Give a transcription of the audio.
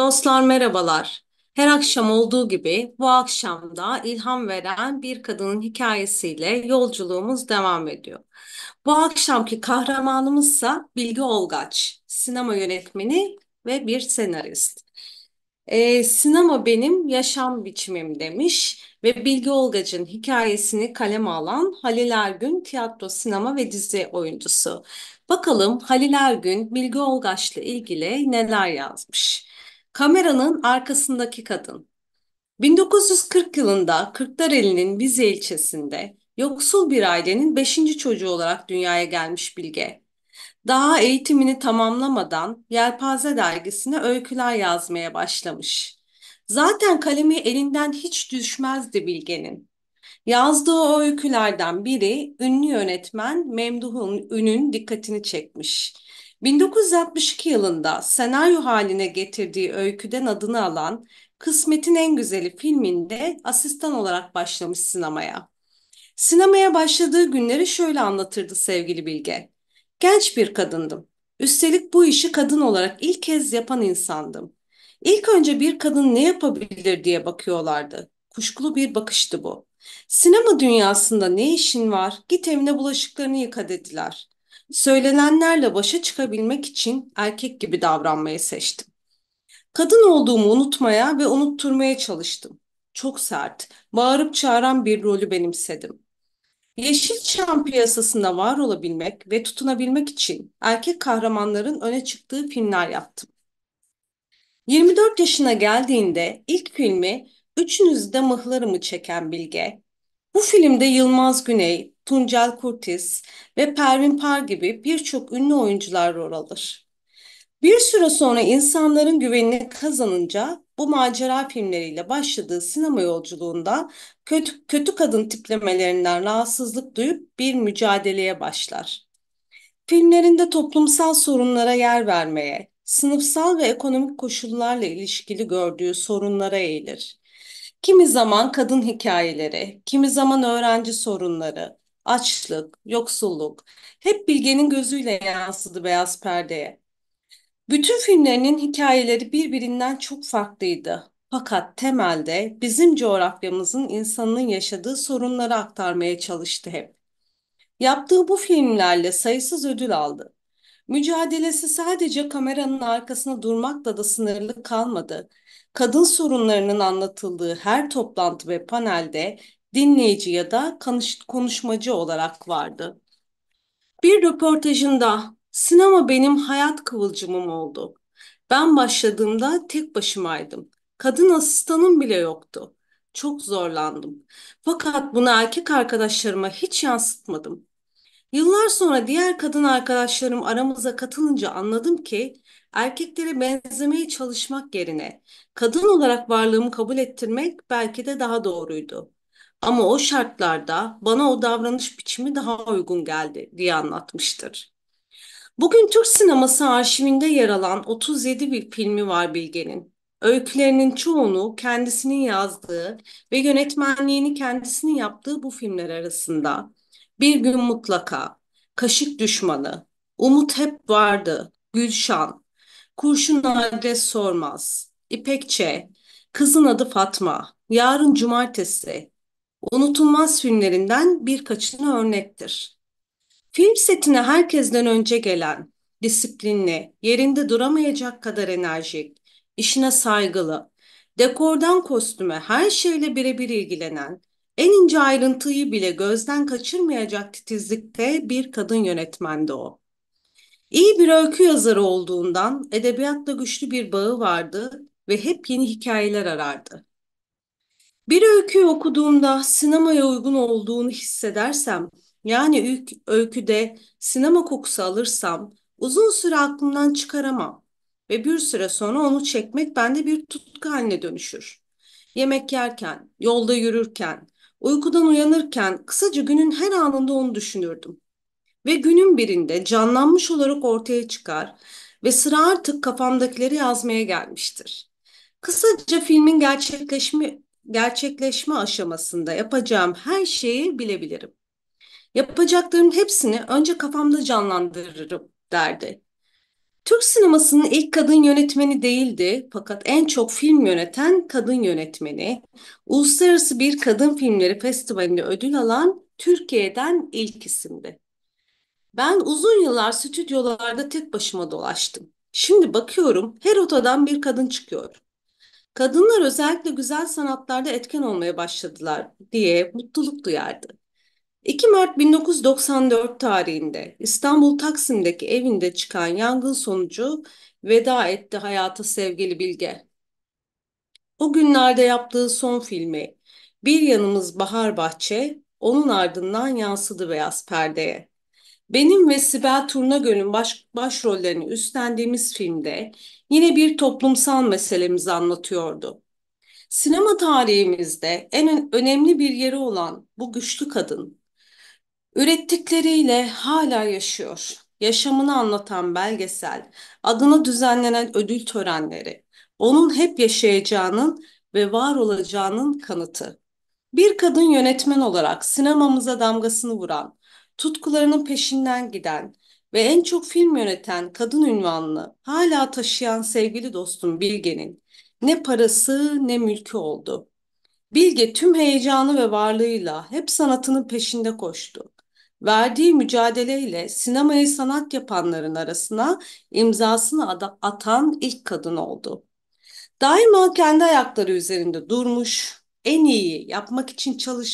Dostlar merhabalar. Her akşam olduğu gibi bu akşam da ilham veren bir kadının hikayesiyle yolculuğumuz devam ediyor. Bu akşamki kahramanımızsa Bilge Olgaç, sinema yönetmeni ve bir senarist. Ee, sinema benim yaşam biçimim demiş ve Bilge Olgaç'ın hikayesini kaleme alan Halil Ergün tiyatro, sinema ve dizi oyuncusu. Bakalım Halil Ergün Bilge Olgaç'la ilgili neler yazmış. Kameranın arkasındaki kadın. 1940 yılında Kırklareli'nin Bize ilçesinde yoksul bir ailenin beşinci çocuğu olarak dünyaya gelmiş Bilge. Daha eğitimini tamamlamadan Yelpaze dergisine öyküler yazmaya başlamış. Zaten kalemi elinden hiç düşmezdi Bilge'nin. Yazdığı o öykülerden biri ünlü yönetmen Memduh'un Ün'ün dikkatini çekmiş. 1962 yılında senaryo haline getirdiği öyküden adını alan Kısmetin En Güzeli filminde asistan olarak başlamış sinemaya. Sinemaya başladığı günleri şöyle anlatırdı sevgili Bilge. Genç bir kadındım. Üstelik bu işi kadın olarak ilk kez yapan insandım. İlk önce bir kadın ne yapabilir diye bakıyorlardı. Kuşkulu bir bakıştı bu. Sinema dünyasında ne işin var? Git evine bulaşıklarını yıka dediler. Söylenenlerle başa çıkabilmek için erkek gibi davranmayı seçtim. Kadın olduğumu unutmaya ve unutturmaya çalıştım. Çok sert, bağırıp çağıran bir rolü benimsedim. Yeşilçam piyasasında var olabilmek ve tutunabilmek için erkek kahramanların öne çıktığı filmler yaptım. 24 yaşına geldiğinde ilk filmi üçünüzde de Mıhlarımı çeken Bilge, bu filmde Yılmaz Güney, Tuncel Kurtiz ve Pervin Par gibi birçok ünlü oyuncular rol alır. Bir süre sonra insanların güvenini kazanınca bu macera filmleriyle başladığı sinema yolculuğunda kötü, kötü kadın tiplemelerinden rahatsızlık duyup bir mücadeleye başlar. Filmlerinde toplumsal sorunlara yer vermeye, sınıfsal ve ekonomik koşullarla ilişkili gördüğü sorunlara eğilir. Kimi zaman kadın hikayeleri, kimi zaman öğrenci sorunları, açlık, yoksulluk hep Bilge'nin gözüyle yansıdı beyaz perdeye. Bütün filmlerinin hikayeleri birbirinden çok farklıydı. Fakat temelde bizim coğrafyamızın insanının yaşadığı sorunları aktarmaya çalıştı hep. Yaptığı bu filmlerle sayısız ödül aldı. Mücadelesi sadece kameranın arkasına durmakla da sınırlı kalmadı. Kadın sorunlarının anlatıldığı her toplantı ve panelde dinleyici ya da konuşmacı olarak vardı. Bir röportajında sinema benim hayat kıvılcımım oldu. Ben başladığımda tek başımaydım. Kadın asistanım bile yoktu. Çok zorlandım. Fakat bunu erkek arkadaşlarıma hiç yansıtmadım. Yıllar sonra diğer kadın arkadaşlarım aramıza katılınca anladım ki erkeklere benzemeye çalışmak yerine kadın olarak varlığımı kabul ettirmek belki de daha doğruydu. Ama o şartlarda bana o davranış biçimi daha uygun geldi diye anlatmıştır. Bugün Türk sineması arşivinde yer alan 37 bir filmi var Bilge'nin. Öykülerinin çoğunu kendisinin yazdığı ve yönetmenliğini kendisinin yaptığı bu filmler arasında Bir Gün Mutlaka, Kaşık Düşmanı, Umut Hep Vardı, Gülşan, Kurşun Adres Sormaz, İpekçe, Kızın Adı Fatma, Yarın Cumartesi, unutulmaz filmlerinden birkaçını örnektir. Film setine herkesten önce gelen, disiplinli, yerinde duramayacak kadar enerjik, işine saygılı, dekordan kostüme her şeyle birebir ilgilenen, en ince ayrıntıyı bile gözden kaçırmayacak titizlikte bir kadın yönetmendi o. İyi bir öykü yazarı olduğundan edebiyatla güçlü bir bağı vardı ve hep yeni hikayeler arardı. Bir öyküyü okuduğumda sinemaya uygun olduğunu hissedersem, yani öyküde sinema kokusu alırsam uzun süre aklımdan çıkaramam ve bir süre sonra onu çekmek bende bir tutku haline dönüşür. Yemek yerken, yolda yürürken, uykudan uyanırken kısaca günün her anında onu düşünürdüm. Ve günün birinde canlanmış olarak ortaya çıkar ve sıra artık kafamdakileri yazmaya gelmiştir. Kısaca filmin gerçekleşme gerçekleşme aşamasında yapacağım her şeyi bilebilirim. Yapacaklarım hepsini önce kafamda canlandırırım derdi. Türk sinemasının ilk kadın yönetmeni değildi fakat en çok film yöneten kadın yönetmeni, uluslararası bir kadın filmleri festivalinde ödül alan Türkiye'den ilk isimdi. Ben uzun yıllar stüdyolarda tek başıma dolaştım. Şimdi bakıyorum her otadan bir kadın çıkıyor. Kadınlar özellikle güzel sanatlarda etken olmaya başladılar diye mutluluk duyardı. 2 Mart 1994 tarihinde İstanbul Taksim'deki evinde çıkan yangın sonucu veda etti hayata sevgili Bilge. O günlerde yaptığı son filmi Bir Yanımız Bahar Bahçe onun ardından yansıdı beyaz perdeye. Benim ve Sibel Turnagöl'ün baş, başrollerini üstlendiğimiz filmde yine bir toplumsal meselemizi anlatıyordu. Sinema tarihimizde en önemli bir yeri olan bu güçlü kadın, ürettikleriyle hala yaşıyor. Yaşamını anlatan belgesel, adına düzenlenen ödül törenleri, onun hep yaşayacağının ve var olacağının kanıtı. Bir kadın yönetmen olarak sinemamıza damgasını vuran tutkularının peşinden giden ve en çok film yöneten kadın ünvanını hala taşıyan sevgili dostum Bilge'nin ne parası ne mülkü oldu. Bilge tüm heyecanı ve varlığıyla hep sanatının peşinde koştu. Verdiği mücadeleyle sinemayı sanat yapanların arasına imzasını atan ilk kadın oldu. Daima kendi ayakları üzerinde durmuş, en iyi yapmak için çalış.